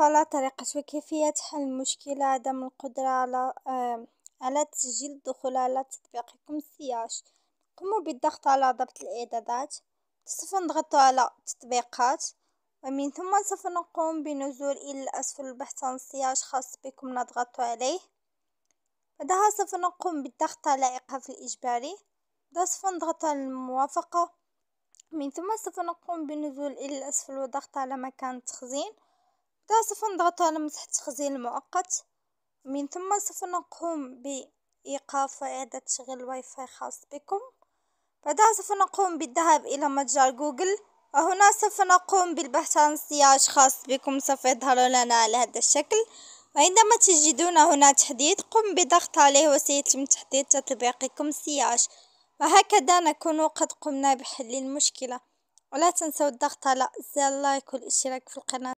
على طريقة وكيفية حل المشكلة عدم القدرة على آه، على تسجيل الدخول على تطبيقكم سياش قموا بالضغط على ضبط الاعدادات سوف نضغط على تطبيقات ومن ثم سوف نقوم بنزول الى الاسفل البحث عن سياج خاص بكم نضغط عليه بعدها سوف نقوم بالضغط على ايقاف الاجباري سوف نضغط على الموافقة من ثم سوف نقوم بنزول الى الاسفل وضغط على مكان التخزين بعدها سوف نضغط على مسح التخزين المؤقت من ثم سوف نقوم بإيقاف وإعادة تشغيل الواي فاي خاص بكم بعدها سوف نقوم بالذهاب إلى متجر جوجل وهنا سوف نقوم بالبحث عن سياج خاص بكم سوف يظهر لنا على هذا الشكل وعندما تجدون هنا تحديث قم بضغط عليه وسيتم تحديث تطبيقكم سياج وهكذا نكون قد قمنا بحل المشكلة ولا تنسوا الضغط على زر اللايك والاشتراك في القناة